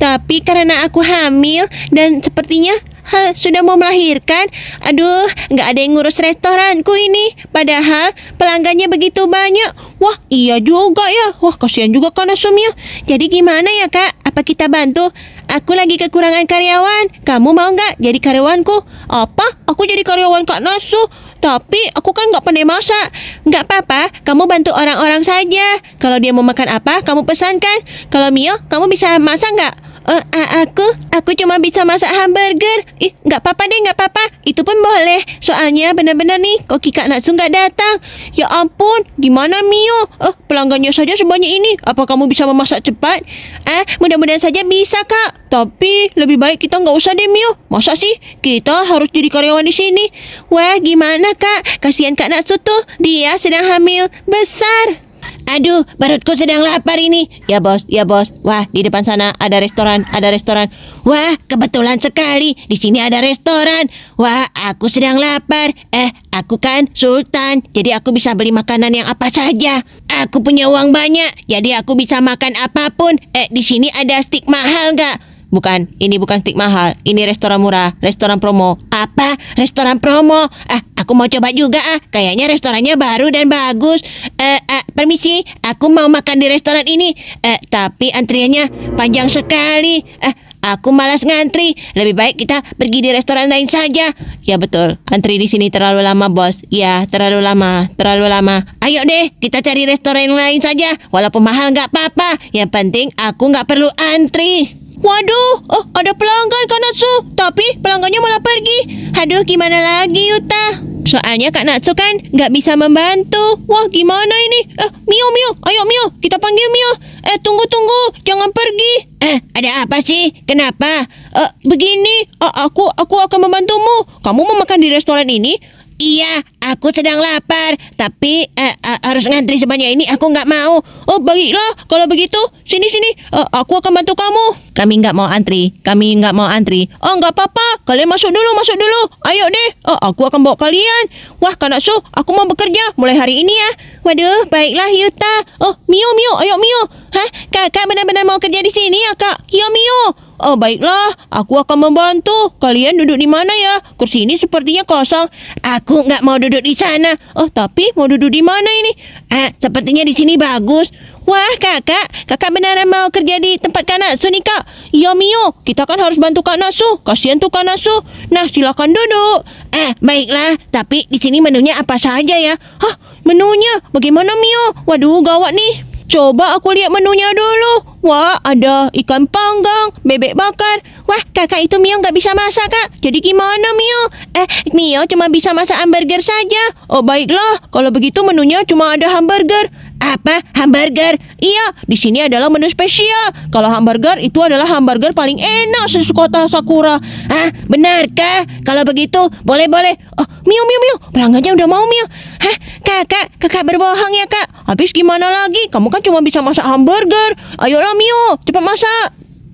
Tapi karena aku hamil dan sepertinya ha, sudah mau melahirkan. Aduh, nggak ada yang ngurus restoranku ini. Padahal pelanggannya begitu banyak. Wah, iya juga ya. Wah, kasihan juga Kanosu Mio. Jadi gimana ya kak? Apa kita bantu? Aku lagi kekurangan karyawan. Kamu mau nggak jadi karyawanku? Apa? Aku jadi karyawan Kak Nasu? Tapi aku kan nggak pandai masak. Nggak apa-apa, kamu bantu orang-orang saja. Kalau dia mau makan apa, kamu pesankan. Kalau Mio, kamu bisa masak nggak? Uh, aku, aku cuma bisa masak hamburger. Ih, nggak apa-apa deh, nggak apa-apa. Itu pun boleh. Soalnya benar-benar nih, kok Kak Natsu nggak datang. Ya ampun, gimana Mio? Eh, pelanggannya saja sebanyak ini. Apa kamu bisa memasak cepat? Eh, mudah-mudahan saja bisa, Kak. Tapi lebih baik kita nggak usah deh, Mio. Masa sih? Kita harus jadi karyawan di sini. Wah, gimana, Kak? Kasihan Kak Natsu tuh. Dia sedang hamil besar. Aduh, perutku sedang lapar ini. Ya bos, ya bos. Wah, di depan sana ada restoran, ada restoran. Wah, kebetulan sekali di sini ada restoran. Wah, aku sedang lapar. Eh, aku kan sultan, jadi aku bisa beli makanan yang apa saja. Aku punya uang banyak, jadi aku bisa makan apapun. Eh, di sini ada stik mahal nggak? Bukan, ini bukan stik mahal. Ini restoran murah, restoran promo. Apa? Restoran promo? Ah, aku mau coba juga ah. Kayaknya restorannya baru dan bagus. Eh, permisi, aku mau makan di restoran ini. Eh, tapi antriannya panjang sekali. Eh, aku malas ngantri. Lebih baik kita pergi di restoran lain saja. Ya betul, antri di sini terlalu lama, Bos. Ya, terlalu lama, terlalu lama. Ayo deh, kita cari restoran lain saja. Walaupun mahal nggak apa-apa. Yang penting aku nggak perlu antri. Waduh, oh, ada pelanggan Kak Natsu, tapi pelanggannya malah pergi. Aduh, gimana lagi Yuta? Soalnya Kak Natsu kan nggak bisa membantu. Wah, gimana ini? Eh, Mio, Mio, ayo Mio, kita panggil Mio. Eh, tunggu, tunggu, jangan pergi. Eh, ada apa sih? Kenapa? Eh, begini, eh, aku aku akan membantumu. Kamu mau makan di restoran ini? Iya, aku sedang lapar, tapi uh, uh, harus ngantri sebanyak ini aku nggak mau. Oh, baiklah, kalau begitu, sini sini, uh, aku akan bantu kamu. Kami nggak mau antri, kami nggak mau antri. Oh, nggak apa-apa, kalian masuk dulu, masuk dulu. Ayo deh, oh, aku akan bawa kalian. Wah, su. aku mau bekerja mulai hari ini ya. Waduh, baiklah Yuta. Oh, Mio, Mio, ayo Mio. Hah, kakak benar-benar mau kerja di sini ya kak? Yo iya, Mio. Oh baiklah, aku akan membantu. Kalian duduk di mana ya? Kursi ini sepertinya kosong. Aku nggak mau duduk di sana. Oh tapi mau duduk di mana ini? Eh sepertinya di sini bagus. Wah kakak, kakak beneran mau kerja di tempat Kak Natsu nih kak Iya, Mio, kita kan harus bantu Kak Natsu Kasian tuh Kak Natsu Nah silakan duduk Eh baiklah, tapi di sini menunya apa saja ya Hah menunya? Bagaimana Mio? Waduh gawat nih Coba aku lihat menunya dulu Wah, ada ikan panggang, bebek bakar. Wah, kakak itu Mio nggak bisa masak, Kak. Jadi gimana, Mio? Eh, Mio cuma bisa masak hamburger saja. Oh, baiklah. Kalau begitu menunya cuma ada hamburger. Apa? Hamburger? Iya, di sini adalah menu spesial. Kalau hamburger itu adalah hamburger paling enak kota Sakura. Ah, benarkah? Kalau begitu, boleh-boleh. Oh, Mio, Mio, Mio. Pelanggannya udah mau, Mio. Hah, kakak, kakak berbohong ya, Kak. Habis gimana lagi? Kamu kan cuma bisa masak hamburger. Ayolah, Mio, cepat masak.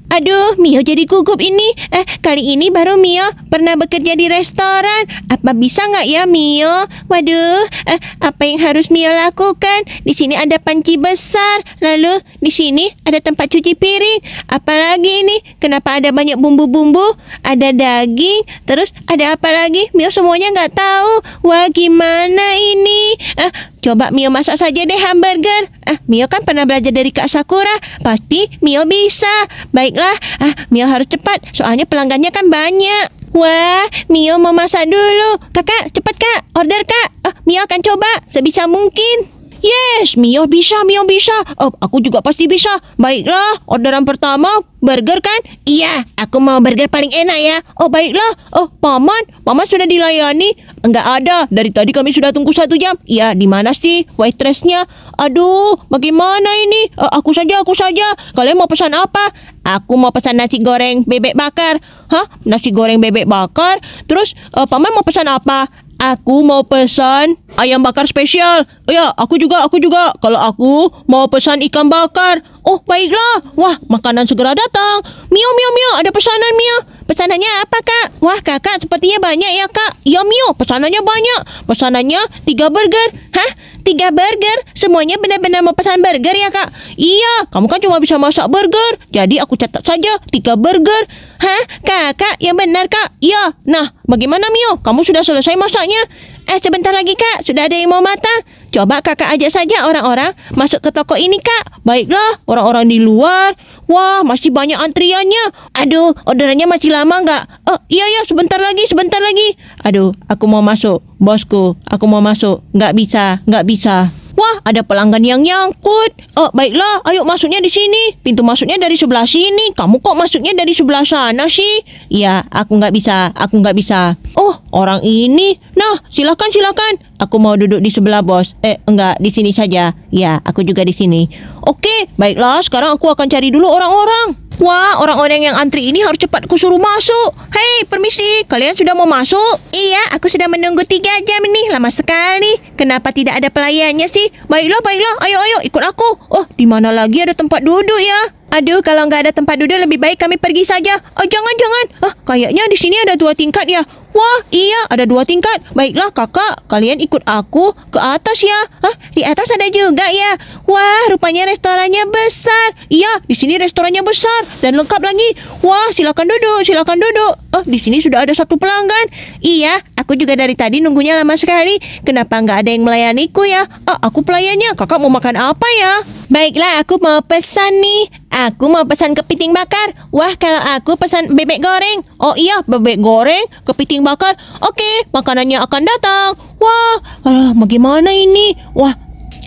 Aduh, Mio jadi gugup ini. Eh, kali ini baru Mio pernah bekerja di restoran. Apa bisa nggak ya Mio? Waduh, eh, apa yang harus Mio lakukan? Di sini ada panci besar, lalu di sini ada tempat cuci piring. Apalagi ini? Kenapa ada banyak bumbu-bumbu? Ada daging, terus ada apa lagi? Mio semuanya nggak tahu. Wah, gimana ini? Eh, Coba Mio masak saja deh hamburger. Ah, Mio kan pernah belajar dari Kak Sakura. Pasti Mio bisa. Baiklah, ah, Mio harus cepat. Soalnya pelanggannya kan banyak. Wah, Mio mau masak dulu. Kakak, cepat kak. Order kak. ah Mio akan coba sebisa mungkin. Yes, Mio bisa, Mio bisa. Oh, aku juga pasti bisa. Baiklah, orderan pertama burger kan? Iya, aku mau burger paling enak ya. Oh, baiklah. Oh, paman, paman sudah dilayani? Enggak ada. Dari tadi kami sudah tunggu satu jam. Iya, di mana sih waitressnya? Aduh, bagaimana ini? Oh, aku saja, aku saja. Kalian mau pesan apa? Aku mau pesan nasi goreng bebek bakar. Hah? Nasi goreng bebek bakar? Terus, uh, paman mau pesan apa? Aku mau pesan ayam bakar spesial. Oh ya, aku juga, aku juga. Kalau aku mau pesan ikan bakar. Oh, baiklah. Wah, makanan segera datang. Mio, mio, mio, ada pesanan, Mio. Pesanannya apa kak? Wah kakak sepertinya banyak ya kak Yum yum pesanannya banyak Pesanannya tiga burger Hah? Tiga burger? Semuanya benar-benar mau pesan burger ya kak? Iya kamu kan cuma bisa masak burger Jadi aku catat saja tiga burger Hah? Kakak yang benar kak Iya Nah bagaimana Mio? Kamu sudah selesai masaknya? Eh, sebentar lagi, Kak. Sudah ada yang mau matang. Coba kakak ajak saja orang-orang masuk ke toko ini, Kak. Baiklah, orang-orang di luar. Wah, masih banyak antriannya. Aduh, orderannya masih lama nggak? Oh, iya ya, sebentar lagi, sebentar lagi. Aduh, aku mau masuk. Bosku, aku mau masuk. Nggak bisa, nggak bisa. Wah, ada pelanggan yang nyangkut. Eh, baiklah, ayo masuknya di sini. Pintu masuknya dari sebelah sini. Kamu kok masuknya dari sebelah sana sih? Iya, aku nggak bisa, aku nggak bisa. Oh, orang ini. Nah, silakan silakan. Aku mau duduk di sebelah bos. Eh, enggak, di sini saja. Ya, aku juga di sini. Oke, baiklah. Sekarang aku akan cari dulu orang-orang. Wah, orang-orang yang antri ini harus cepat kusuruh masuk. Hei, permisi, kalian sudah mau masuk? Iya, aku sudah menunggu tiga jam ini, lama sekali. Kenapa tidak ada pelayannya sih? Baiklah, baiklah, ayo, ayo, ikut aku. Oh, di mana lagi ada tempat duduk ya? Aduh, kalau nggak ada tempat duduk lebih baik kami pergi saja. Oh, jangan, jangan. Ah, kayaknya di sini ada dua tingkat ya. Wah, iya, ada dua tingkat. Baiklah, kakak, kalian ikut aku ke atas ya. Hah, di atas ada juga ya. Wah, rupanya restorannya besar. Iya, di sini restorannya besar dan lengkap lagi. Wah, silakan duduk, silakan duduk. Oh, di sini sudah ada satu pelanggan. Iya, aku juga dari tadi nunggunya lama sekali. Kenapa nggak ada yang melayaniku ya? Oh, aku pelayannya. Kakak mau makan apa ya? Baiklah, aku mau pesan nih. Aku mau pesan kepiting bakar. Wah, kalau aku pesan bebek goreng. Oh iya, bebek goreng, kepiting bakar. Oke, makanannya akan datang. Wah, alah, bagaimana ini? Wah,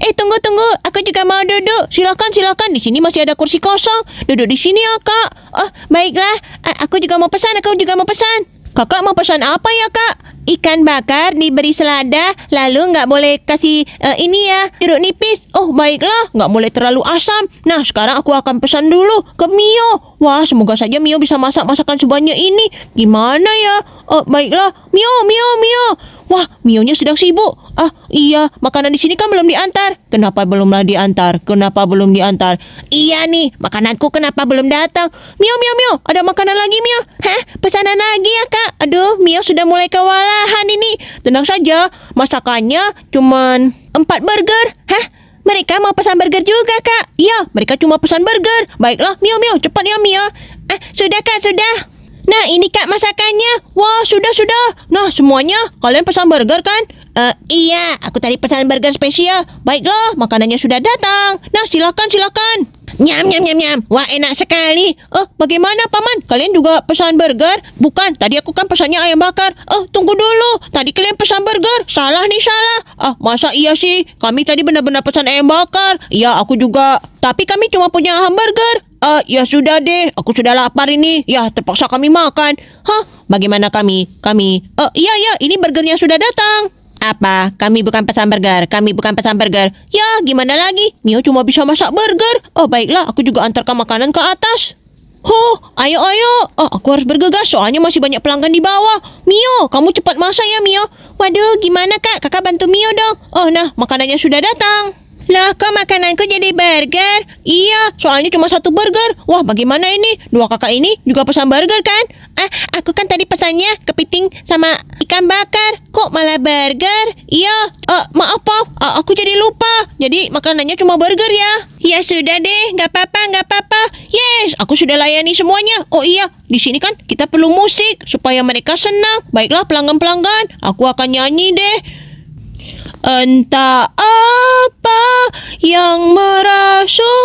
Eh tunggu tunggu, aku juga mau duduk. Silakan silakan, di sini masih ada kursi kosong. Duduk di sini ya kak. Oh baiklah, A eh, aku juga mau pesan, aku juga mau pesan. Kakak mau pesan apa ya kak? Ikan bakar diberi selada, lalu nggak boleh kasih uh, ini ya jeruk nipis. Oh baiklah, nggak boleh terlalu asam. Nah sekarang aku akan pesan dulu ke Mio. Wah semoga saja Mio bisa masak masakan sebanyak ini. Gimana ya? Oh baiklah, Mio, Mio, Mio. Wah, Mionya sedang sibuk. Ah, iya, makanan di sini kan belum diantar. Kenapa belumlah diantar? Kenapa belum diantar? Iya nih, makananku kenapa belum datang? Mio, mio, mio, ada makanan lagi, Mio. Hah? Pesanan lagi ya, Kak? Aduh, Mio sudah mulai kewalahan ini. Tenang saja, masakannya cuman empat burger. Hah? Mereka mau pesan burger juga, Kak. Iya, mereka cuma pesan burger. Baiklah, Mio Mio, cepat ya Mio. Eh, sudah Kak, sudah. Nah, ini Kak masakannya. Wah, sudah sudah. Nah, semuanya kalian pesan burger kan? Uh, iya, aku tadi pesan burger spesial. Baiklah, makanannya sudah datang. Nah, silakan, silakan. Nyam, nyam, nyam, nyam. Wah, enak sekali. Oh, bagaimana, Paman? Kalian juga pesan burger? Bukan, tadi aku kan pesannya ayam bakar. Oh, tunggu dulu. Tadi kalian pesan burger. Salah nih, salah. Ah, masa iya sih? Kami tadi benar-benar pesan ayam bakar. Iya, aku juga. Tapi kami cuma punya hamburger. Uh, ya sudah deh, aku sudah lapar ini. Ya, terpaksa kami makan. Hah, bagaimana kami? Kami. Uh, iya, iya, ini burgernya sudah datang. Apa? Kami bukan pesan burger. Kami bukan pesan burger. Ya, gimana lagi? Mio cuma bisa masak burger. Oh, baiklah. Aku juga antarkan makanan ke atas. Huh, ayo ayo. Oh, aku harus bergegas soalnya masih banyak pelanggan di bawah. Mio, kamu cepat masak ya, Mio. Waduh, gimana Kak? Kakak bantu Mio dong. Oh, nah, makanannya sudah datang. Lah, kok makananku jadi burger? Iya, soalnya cuma satu burger. Wah, bagaimana ini? Dua kakak ini juga pesan burger kan? Ah, aku kan tadi pesannya kepiting sama ikan bakar. Kok malah burger? Iya, uh, maaf, Pop. Uh, aku jadi lupa. Jadi makanannya cuma burger ya? Ya sudah deh, nggak apa-apa, nggak apa-apa. Yes, aku sudah layani semuanya. Oh iya, di sini kan kita perlu musik supaya mereka senang. Baiklah pelanggan-pelanggan, aku akan nyanyi deh. Entah apa yang merasukimu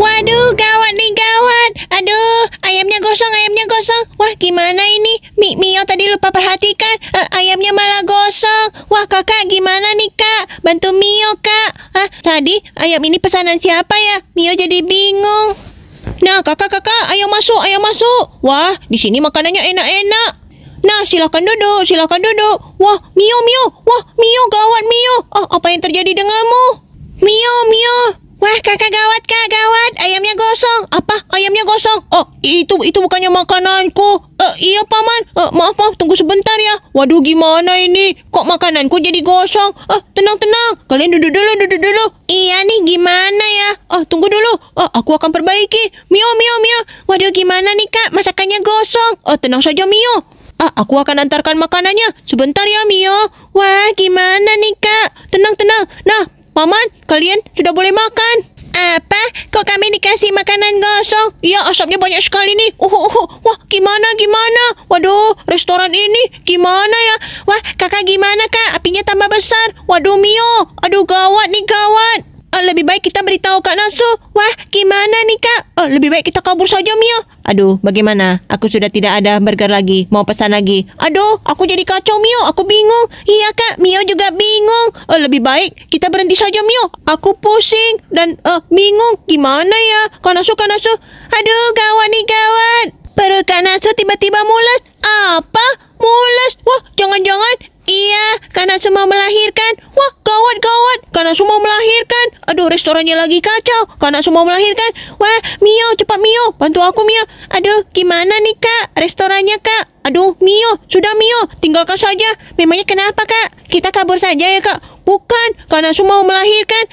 Waduh gawat nih gawat Aduh ayamnya gosong ayamnya gosong Wah gimana ini Mi Mio tadi lupa perhatikan uh, Ayamnya malah gosong Wah kakak gimana nih kak Bantu Mio kak ah, Tadi ayam ini pesanan siapa ya Mio jadi bingung Nah kakak kakak ayo masuk ayo masuk Wah di sini makanannya enak-enak Nah, silakan duduk, silakan duduk. Wah, Mio, Mio, wah, Mio, gawat, Mio. Oh, apa yang terjadi denganmu? Mio, Mio. Wah, kakak gawat, kak, gawat. Ayamnya gosong. Apa? Ayamnya gosong? Oh, itu, itu bukannya makananku. Eh, iya, Paman. Uh, maaf, maaf, tunggu sebentar ya. Waduh, gimana ini? Kok makananku jadi gosong? Eh, tenang, tenang. Kalian duduk dulu, duduk dulu. Iya nih, gimana ya? Oh, tunggu dulu. Oh, aku akan perbaiki. Mio, Mio, Mio. Waduh, gimana nih, Kak? Masakannya gosong. Oh, tenang saja, Mio. Ah, aku akan antarkan makanannya. Sebentar ya, Mio. Wah, gimana nih, Kak? Tenang, tenang. Nah, Paman, kalian sudah boleh makan. Apa? Kok kami dikasih makanan gosong? Iya, asapnya banyak sekali nih. Uhuh, uhuh. Wah, gimana, gimana? Waduh, restoran ini gimana ya? Wah, kakak gimana, Kak? Apinya tambah besar. Waduh, Mio. Aduh, gawat nih, gawat. Oh, lebih baik kita beritahu Kak Nasu. Wah, gimana nih Kak? Oh, lebih baik kita kabur saja Mio. Aduh, bagaimana? Aku sudah tidak ada burger lagi. Mau pesan lagi. Aduh, aku jadi kacau Mio. Aku bingung. Iya Kak, Mio juga bingung. Oh, lebih baik kita berhenti saja Mio. Aku pusing dan uh, bingung. Gimana ya? Kak Nasu, Kak Nasu. Aduh, gawat nih gawat Perut Kak Nasu tiba-tiba mulas Suaranya lagi kacau karena semua melahirkan. Wah, Mio, cepat Mio, bantu aku Mio. Aduh, gimana nih Kak? Restorannya Kak? Aduh, Mio, sudah Mio, tinggalkan saja. Memangnya kenapa Kak? Kita kabur saja ya Kak. Bukan, karena semua melahirkan.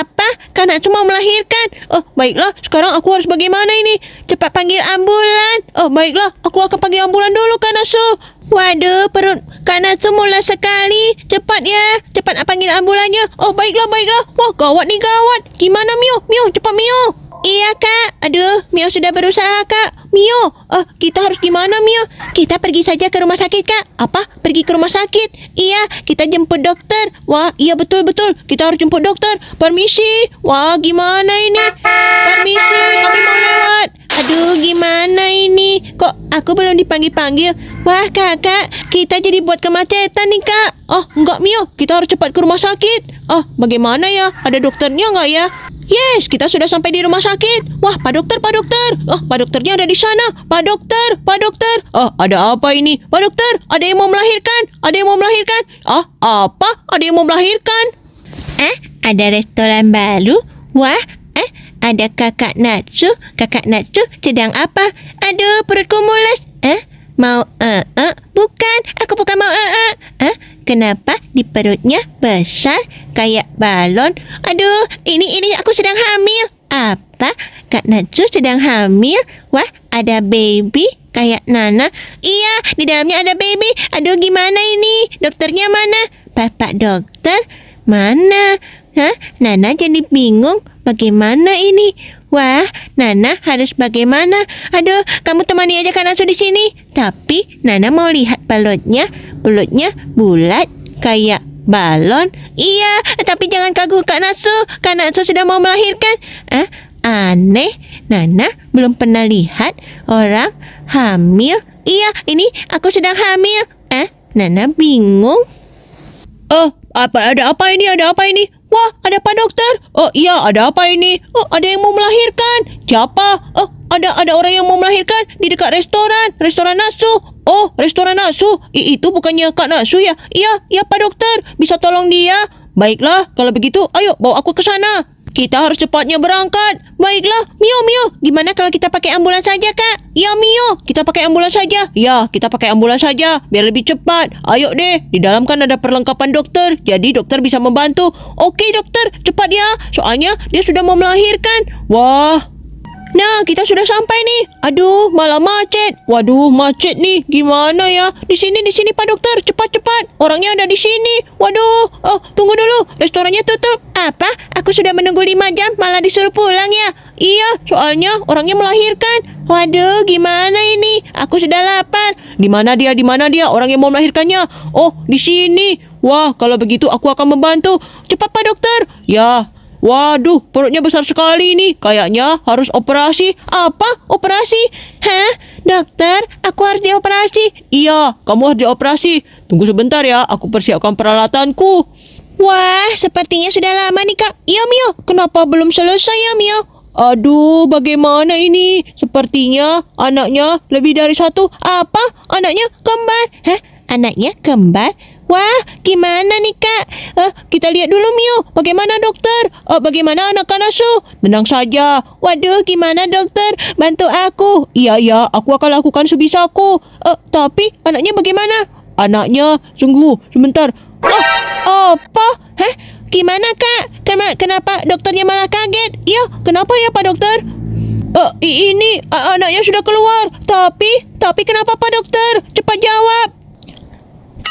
Apa? Karena semua melahirkan. Oh, baiklah, sekarang aku harus bagaimana ini? Cepat panggil ambulan. Oh, baiklah, aku akan panggil ambulan dulu, karena su. Waduh, perut karena semula sekali. Cepat ya. Cepat panggil ambulannya. Oh, baiklah, baiklah. Wah, gawat nih gawat. Gimana, Mio? Mio, cepat Mio. Iya, Kak. Aduh, Mio sudah berusaha, Kak. Mio, uh, kita harus gimana Mio? Kita pergi saja ke rumah sakit kak Apa? Pergi ke rumah sakit? Iya, kita jemput dokter Wah, iya betul-betul Kita harus jemput dokter Permisi Wah, gimana ini? Permisi, kami mau lewat Aduh, gimana ini? Kok aku belum dipanggil-panggil? Wah, kakak, kita jadi buat kemacetan nih kak Oh, enggak Mio, kita harus cepat ke rumah sakit Oh, bagaimana ya? Ada dokternya enggak ya? Yes, kita sudah sampai di rumah sakit. Wah, Pak Dokter, Pak Dokter. Oh, Pak Dokternya ada di sana, Pak Dokter, Pak Dokter. Ah, ada apa ini? Pak Dokter, ada yang mau melahirkan, ada yang mau melahirkan. Ah, apa? Ada yang mau melahirkan. Eh, ada restoran baru? Wah, eh, ada kakak Natsu. Kakak Natsu sedang apa? Aduh, perutku mulas. Eh, ah, mau eh, eh, bukan. Aku bukan mau eh, eh. Eh, kenapa di perutnya besar kayak balon? Aduh, ini ini aku sedang hamil. Apa? Kak Najwa sedang hamil. Wah, ada baby kayak Nana. Iya, di dalamnya ada baby. Aduh, gimana ini? Dokternya mana? Bapak dokter mana? Hah? Nana jadi bingung. Bagaimana ini? Wah, Nana harus bagaimana? Aduh, kamu temani aja Kak Najwa di sini. Tapi Nana mau lihat pelutnya. Pelutnya bulat kayak balon. Iya, tapi jangan kagum Kak Natsu. Kak Natsu sudah mau melahirkan. Eh? Aneh, Nana belum pernah lihat orang hamil. Iya, ini aku sedang hamil. Eh, Nana bingung. Oh, apa ada apa ini? Ada apa ini? Wah, ada apa dokter? Oh iya, ada apa ini? Oh, ada yang mau melahirkan. Siapa? Oh, ada ada orang yang mau melahirkan di dekat restoran, restoran Nasu. Oh, restoran Nasu. I, itu bukannya Kak Nasu ya? Iya, iya Pak Dokter. Bisa tolong dia? Baiklah, kalau begitu ayo bawa aku ke sana. Kita harus cepatnya berangkat. Baiklah, Mio, Mio. Gimana kalau kita pakai ambulans saja, Kak? Ya, Mio. Kita pakai ambulans saja. Ya, kita pakai ambulans saja. Biar lebih cepat. Ayo deh. Di dalam kan ada perlengkapan dokter. Jadi dokter bisa membantu. Oke, dokter. Cepat ya. Soalnya dia sudah mau melahirkan. Wah, Nah, kita sudah sampai nih. Aduh, malah macet. Waduh, macet nih. Gimana ya? Di sini, di sini, Pak Dokter. Cepat-cepat. Orangnya ada di sini. Waduh. Oh, tunggu dulu. Restorannya tutup. Apa? Aku sudah menunggu 5 jam, malah disuruh pulang ya? Iya, soalnya orangnya melahirkan. Waduh, gimana ini? Aku sudah lapar. Di mana dia? Di mana dia? Orang yang mau melahirkannya? Oh, di sini. Wah, kalau begitu aku akan membantu. Cepat, Pak Dokter. Ya, Waduh, perutnya besar sekali ini Kayaknya harus operasi. Apa? Operasi? Hah? Dokter, aku harus dioperasi. Iya, kamu harus dioperasi. Tunggu sebentar ya, aku persiapkan peralatanku. Wah, sepertinya sudah lama nih, Kak. Iya, Mio. Kenapa belum selesai ya, Mio? Aduh, bagaimana ini? Sepertinya anaknya lebih dari satu. Apa? Anaknya kembar. Hah? Anaknya kembar? Wah, gimana nih kak? Eh, kita lihat dulu Mio. Bagaimana dokter? Eh, bagaimana anak Kanasu? Tenang saja. Waduh, gimana dokter? Bantu aku. Iya iya, aku akan lakukan sebisaku. Eh, tapi anaknya bagaimana? Anaknya, sungguh, sebentar. Oh, apa? Hah? Gimana kak? Kenapa, kenapa dokternya malah kaget? Iya, kenapa ya pak dokter? Uh, ini uh, anaknya sudah keluar. Tapi, tapi kenapa Pak Dokter? Cepat jawab.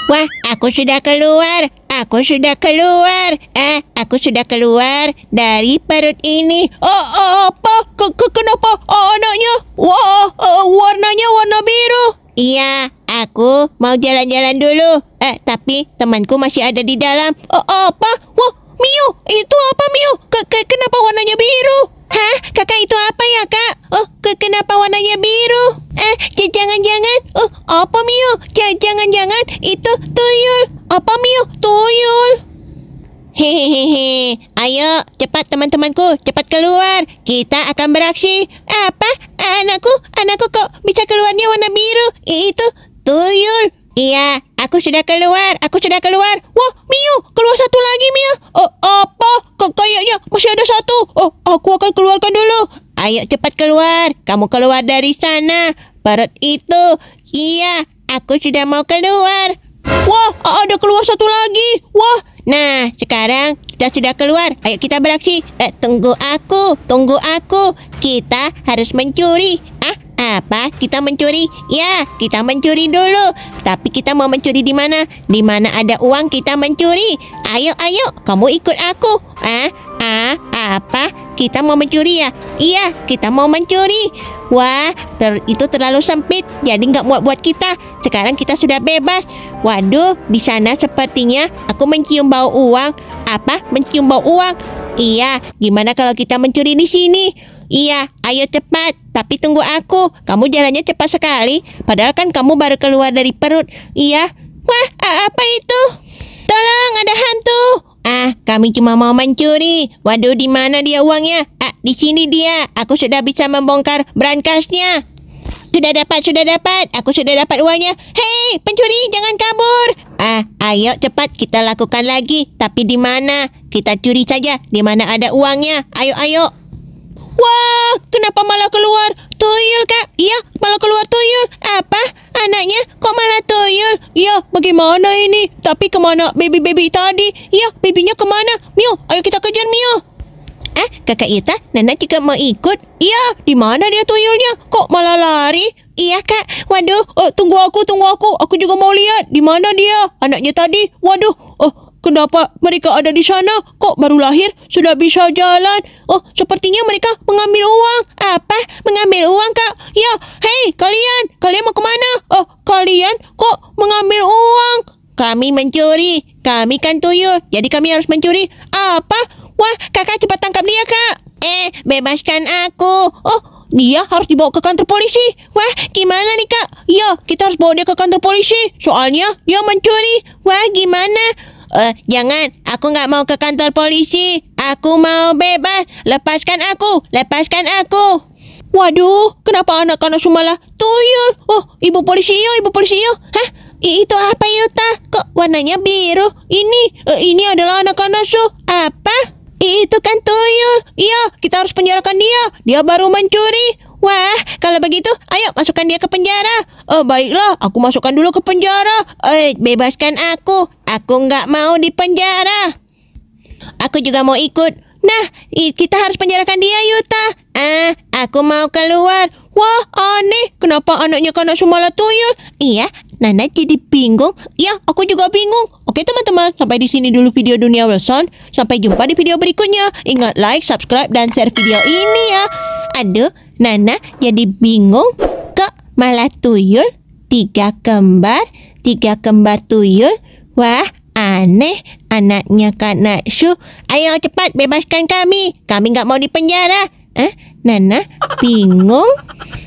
Wah, aku sudah keluar. Aku sudah keluar. Eh, aku sudah keluar dari perut ini. Oh, oh apa? K -k Kenapa? Oh, anaknya? Wah, oh, warnanya warna biru. Iya, aku mau jalan-jalan dulu. Eh, tapi temanku masih ada di dalam. Oh, apa? Wah, Mio, itu apa Mio? K -k Kenapa warnanya biru? Hah? Kakak itu apa ya kak? Oh, ke kenapa warnanya biru? Eh, jangan-jangan, oh, apa Miu? Jangan-jangan itu tuyul. Apa Miu? Tuyul. Hehehe, ayo cepat teman-temanku, cepat keluar. Kita akan beraksi. Apa? Anakku, anakku kok bisa keluarnya warna biru? Itu tuyul. Iya, aku sudah keluar, aku sudah keluar. Wah, Miu, keluar satu lagi Mio. Oh, apa? Kok kayaknya masih ada satu. Oh, aku akan keluarkan dulu. Ayo cepat keluar. Kamu keluar dari sana. Barat itu. Iya, aku sudah mau keluar. Wah, ada keluar satu lagi. Wah, Nah, sekarang kita sudah keluar. Ayo kita beraksi. Eh, tunggu aku, tunggu aku. Kita harus mencuri. Ah, apa? Kita mencuri? Ya, kita mencuri dulu. Tapi kita mau mencuri di mana? Di mana ada uang kita mencuri? Ayo, ayo, kamu ikut aku. Ah, ah, apa? Kita mau mencuri ya? Iya, kita mau mencuri. Wah, ter itu terlalu sempit. Jadi nggak muat buat kita. Sekarang kita sudah bebas. Waduh, di sana sepertinya aku mencium bau uang. Apa? Mencium bau uang? Iya, gimana kalau kita mencuri di sini? Iya, ayo cepat. Tapi tunggu aku. Kamu jalannya cepat sekali. Padahal kan kamu baru keluar dari perut. Iya. Wah, apa itu? Tolong, ada hantu. Ah, kami cuma mau mencuri. Waduh, di mana dia uangnya? Ah, di sini dia. Aku sudah bisa membongkar brankasnya. Sudah dapat, sudah dapat. Aku sudah dapat uangnya. Hei, pencuri, jangan kabur. Ah, ayo cepat kita lakukan lagi. Tapi di mana? Kita curi saja. Di mana ada uangnya? Ayo, ayo. Wah, kenapa malah keluar tuyul, Kak? Iya, malah keluar tuyul. Apa? Anaknya kok malah tuyul? Iya, bagaimana ini? Tapi kemana baby-baby tadi? Iya, babynya kemana? Mio, ayo kita kejar Mio. Eh, kakak Ita, Nana juga mau ikut. Iya, di mana dia tuyulnya? Kok malah lari? Iya, Kak. Waduh, oh, tunggu aku, tunggu aku. Aku juga mau lihat. Di mana dia? Anaknya tadi. Waduh, oh, Kenapa mereka ada di sana? Kok baru lahir sudah bisa jalan? Oh, sepertinya mereka mengambil uang. Apa? Mengambil uang, Kak? Ya, hei kalian, kalian mau kemana? Oh, kalian kok mengambil uang? Kami mencuri. Kami kan tuyul, jadi kami harus mencuri. Apa? Wah, kakak cepat tangkap dia, Kak. Eh, bebaskan aku. Oh, dia harus dibawa ke kantor polisi. Wah, gimana nih kak? Ya, kita harus bawa dia ke kantor polisi. Soalnya dia mencuri. Wah, gimana? Uh, jangan, aku nggak mau ke kantor polisi. Aku mau bebas. Lepaskan aku, lepaskan aku. Waduh, kenapa anak-anak sumalah tuyul? Oh, ibu polisi yo, ibu polisi yo. Hah? I itu apa Yuta? Kok warnanya biru? Ini, uh, ini adalah anak-anak su. Apa? I itu kan tuyul. Iya, kita harus penjarakan dia. Dia baru mencuri. Wah, kalau begitu, ayo masukkan dia ke penjara. Oh, baiklah, aku masukkan dulu ke penjara. Eh, bebaskan aku. Aku nggak mau di penjara. Aku juga mau ikut. Nah, kita harus penjarakan dia, Yuta. Ah, aku mau keluar. Wah, aneh. Kenapa anaknya kena sumala tuyul? Iya, Nana jadi bingung. Iya, aku juga bingung. Oke teman-teman, sampai di sini dulu video Dunia Wilson. Sampai jumpa di video berikutnya. Ingat like, subscribe, dan share video ini ya. Aduh, Nana jadi bingung kok malah tuyul, tiga kembar, tiga kembar tuyul. Wah, aneh anaknya Kak Naksu Ayo cepat bebaskan kami. Kami nggak mau dipenjara. Eh, Nana bingung.